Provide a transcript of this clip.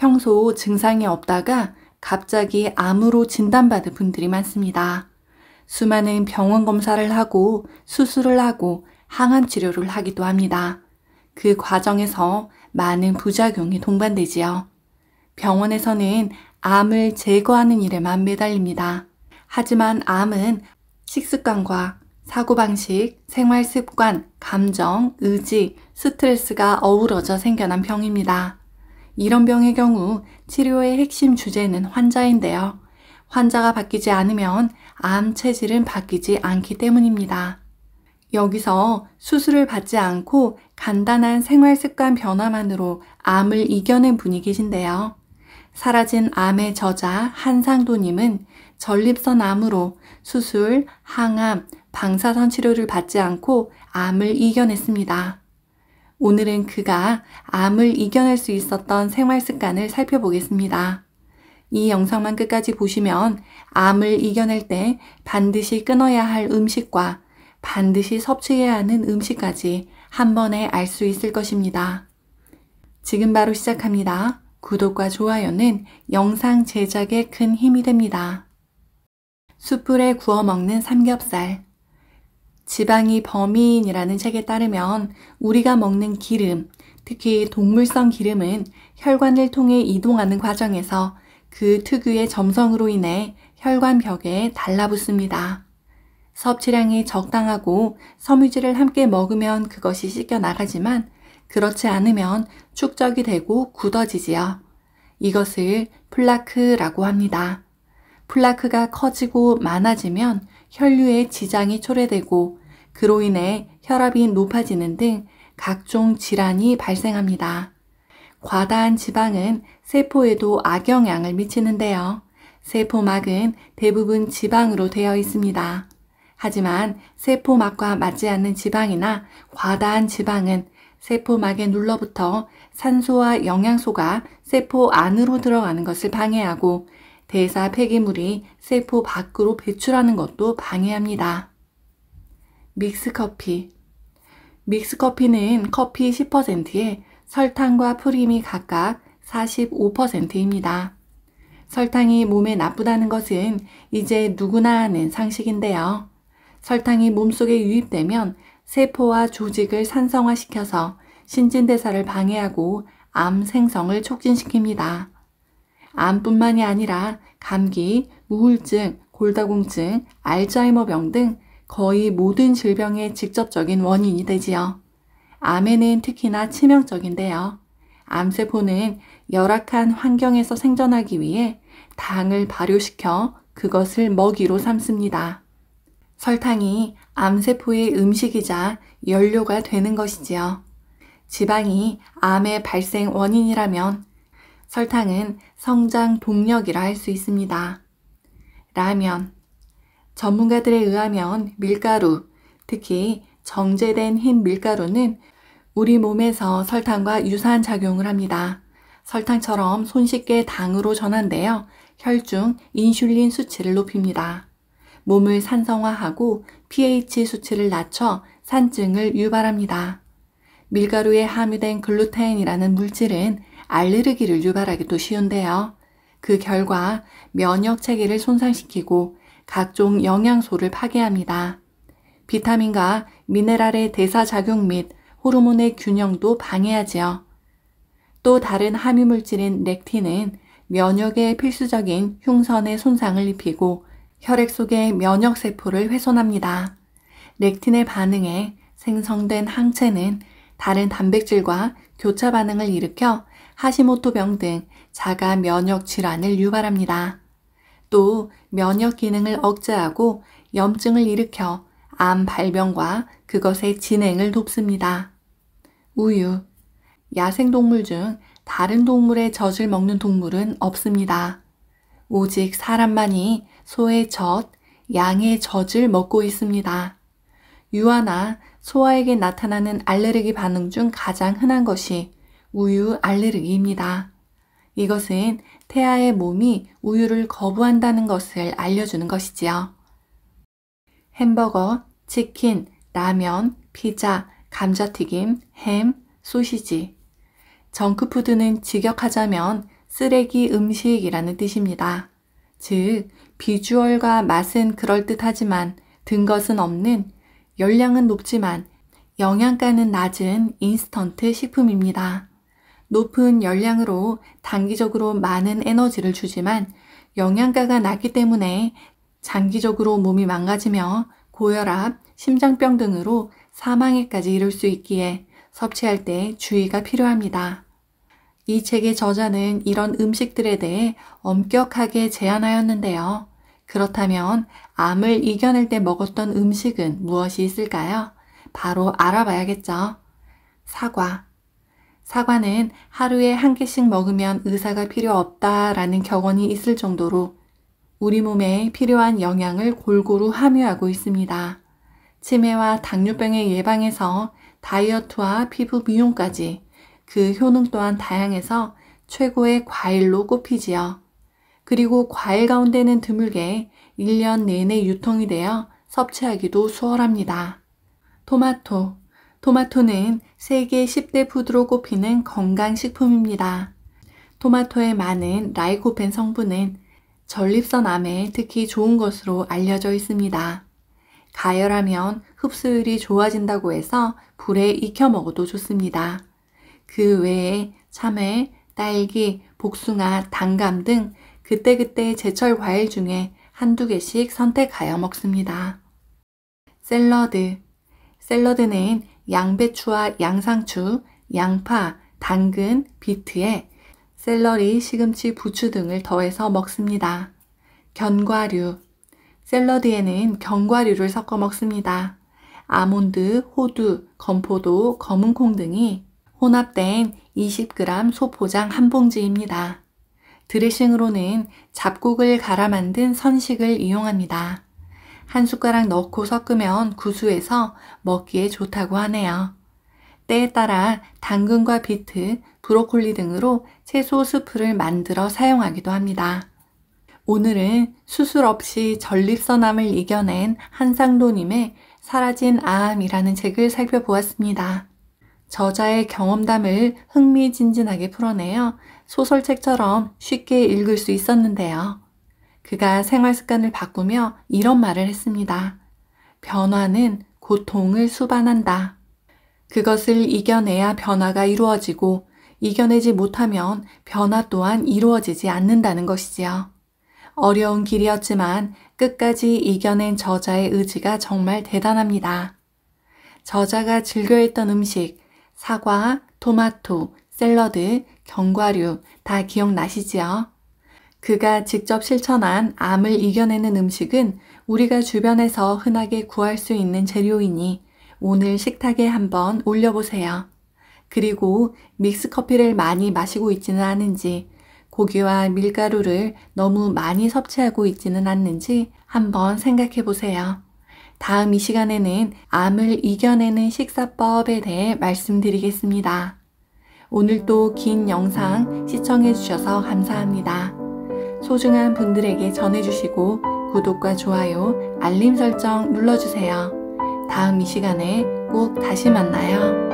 평소 증상이 없다가 갑자기 암으로 진단받은 분들이 많습니다. 수많은 병원 검사를 하고 수술을 하고 항암 치료를 하기도 합니다. 그 과정에서 많은 부작용이 동반되지요. 병원에서는 암을 제거하는 일에만 매달립니다. 하지만 암은 식습관과 사고방식, 생활습관, 감정, 의지, 스트레스가 어우러져 생겨난 병입니다. 이런 병의 경우 치료의 핵심 주제는 환자인데요. 환자가 바뀌지 않으면 암 체질은 바뀌지 않기 때문입니다. 여기서 수술을 받지 않고 간단한 생활 습관 변화만으로 암을 이겨낸 분이 계신데요. 사라진 암의 저자 한상도님은 전립선 암으로 수술, 항암, 방사선 치료를 받지 않고 암을 이겨냈습니다. 오늘은 그가 암을 이겨낼 수 있었던 생활 습관을 살펴보겠습니다. 이 영상만 끝까지 보시면 암을 이겨낼 때 반드시 끊어야 할 음식과 반드시 섭취해야 하는 음식까지 한 번에 알 수 있을 것입니다. 지금 바로 시작합니다. 구독과 좋아요는 영상 제작에 큰 힘이 됩니다. 숯불에 구워 먹는 삼겹살 지방이 범인이라는 책에 따르면 우리가 먹는 기름, 특히 동물성 기름은 혈관을 통해 이동하는 과정에서 그 특유의 점성으로 인해 혈관 벽에 달라붙습니다. 섭취량이 적당하고 섬유질을 함께 먹으면 그것이 씻겨 나가지만 그렇지 않으면 축적이 되고 굳어지지요. 이것을 플라크라고 합니다. 플라크가 커지고 많아지면 혈류에 지장이 초래되고 그로 인해 혈압이 높아지는 등 각종 질환이 발생합니다. 과다한 지방은 세포에도 악영향을 미치는데요. 세포막은 대부분 지방으로 되어 있습니다. 하지만 세포막과 맞지 않는 지방이나 과다한 지방은 세포막에 눌러붙어 산소와 영양소가 세포 안으로 들어가는 것을 방해하고 대사 폐기물이 세포 밖으로 배출하는 것도 방해합니다. 믹스커피 믹스커피는 커피 10%에 설탕과 프림이 각각 45%입니다. 설탕이 몸에 나쁘다는 것은 이제 누구나 아는 상식인데요. 설탕이 몸속에 유입되면 세포와 조직을 산성화시켜서 신진대사를 방해하고 암 생성을 촉진시킵니다. 암뿐만이 아니라 감기, 우울증, 골다공증, 알츠하이머병 등 거의 모든 질병의 직접적인 원인이 되지요. 암에는 특히나 치명적인데요. 암세포는 열악한 환경에서 생존하기 위해 당을 발효시켜 그것을 먹이로 삼습니다. 설탕이 암세포의 음식이자 연료가 되는 것이지요. 지방이 암의 발생 원인이라면 설탕은 성장 동력이라 할 수 있습니다. 라면 전문가들에 의하면 밀가루, 특히 정제된 흰 밀가루는 우리 몸에서 설탕과 유사한 작용을 합니다. 설탕처럼 손쉽게 당으로 전환되어 혈중 인슐린 수치를 높입니다. 몸을 산성화하고 pH 수치를 낮춰 산증을 유발합니다. 밀가루에 함유된 글루텐이라는 물질은 알레르기를 유발하기도 쉬운데요. 그 결과 면역 체계를 손상시키고 각종 영양소를 파괴합니다. 비타민과 미네랄의 대사작용 및 호르몬의 균형도 방해하지요. 또 다른 함유물질인 렉틴은 면역에 필수적인 흉선의 손상을 입히고 혈액 속의 면역세포를 훼손합니다. 렉틴의 반응에 생성된 항체는 다른 단백질과 교차 반응을 일으켜 하시모토병 등 자가 면역 질환을 유발합니다. 또 면역 기능을 억제하고 염증을 일으켜 암 발병과 그것의 진행을 돕습니다. 우유. 야생동물 중 다른 동물의 젖을 먹는 동물은 없습니다. 오직 사람만이 소의 젖, 양의 젖을 먹고 있습니다. 유아나 소아에게 나타나는 알레르기 반응 중 가장 흔한 것이 우유 알레르기입니다. 이것은 태아의 몸이 우유를 거부한다는 것을 알려주는 것이지요. 햄버거, 치킨, 라면, 피자, 감자튀김, 햄, 소시지. 정크푸드는 직역하자면 쓰레기 음식이라는 뜻입니다. 즉, 비주얼과 맛은 그럴듯하지만 든 것은 없는, 열량은 높지만 영양가는 낮은 인스턴트 식품입니다. 높은 열량으로 단기적으로 많은 에너지를 주지만 영양가가 낮기 때문에 장기적으로 몸이 망가지며 고혈압, 심장병 등으로 사망에까지 이를 수 있기에 섭취할 때 주의가 필요합니다. 이 책의 저자는 이런 음식들에 대해 엄격하게 제안하였는데요 그렇다면 암을 이겨낼 때 먹었던 음식은 무엇이 있을까요? 바로 알아봐야겠죠. 사과, 사과는 하루에 한 개씩 먹으면 의사가 필요 없다라는 격언이 있을 정도로 우리 몸에 필요한 영양을 골고루 함유하고 있습니다. 치매와 당뇨병의 예방에서 다이어트와 피부 미용까지 그 효능 또한 다양해서 최고의 과일로 꼽히지요. 그리고 과일 가운데는 드물게 1년 내내 유통이 되어 섭취하기도 수월합니다. 토마토, 토마토는 세계 10대 푸드로 꼽히는 건강식품입니다. 토마토의 많은 라이코펜 성분은 전립선 암에 특히 좋은 것으로 알려져 있습니다. 가열하면 흡수율이 좋아진다고 해서 불에 익혀 먹어도 좋습니다. 그 외에 참외, 딸기, 복숭아, 당감등 그때그때 제철 과일 중에 한두 개씩 선택하여 먹습니다. 샐러드. 샐러드는 양배추와 양상추, 양파, 당근, 비트에 샐러리, 시금치, 부추 등을 더해서 먹습니다. 견과류 샐러드에는 견과류를 섞어 먹습니다. 아몬드, 호두, 건포도, 검은콩 등이 혼합된 20g 소포장 한 봉지입니다. 드레싱으로는 잡곡을 갈아 만든 선식을 이용합니다. 한 숟가락 넣고 섞으면 구수해서 먹기에 좋다고 하네요. 때에 따라 당근과 비트, 브로콜리 등으로 채소 스프를 만들어 사용하기도 합니다. 오늘은 수술 없이 전립선암을 이겨낸 한상도님의 사라진 암이라는 책을 살펴보았습니다. 저자의 경험담을 흥미진진하게 풀어내어 소설책처럼 쉽게 읽을 수 있었는데요. 그가 생활 습관을 바꾸며 이런 말을 했습니다. 변화는 고통을 수반한다. 그것을 이겨내야 변화가 이루어지고 이겨내지 못하면 변화 또한 이루어지지 않는다는 것이지요. 어려운 길이었지만 끝까지 이겨낸 저자의 의지가 정말 대단합니다. 저자가 즐겨했던 음식, 사과, 토마토, 샐러드, 견과류 다 기억나시지요? 그가 직접 실천한 암을 이겨내는 음식은 우리가 주변에서 흔하게 구할 수 있는 재료이니 오늘 식탁에 한번 올려보세요. 그리고 믹스커피를 많이 마시고 있지는 않은지 고기와 밀가루를 너무 많이 섭취하고 있지는 않는지 한번 생각해 보세요. 다음 이 시간에는 암을 이겨내는 식사법에 대해 말씀드리겠습니다. 오늘도 긴 영상 시청해 주셔서 감사합니다. 소중한 분들에게 전해주시고 구독과 좋아요, 알림 설정 눌러주세요. 다음 이 시간에 꼭 다시 만나요.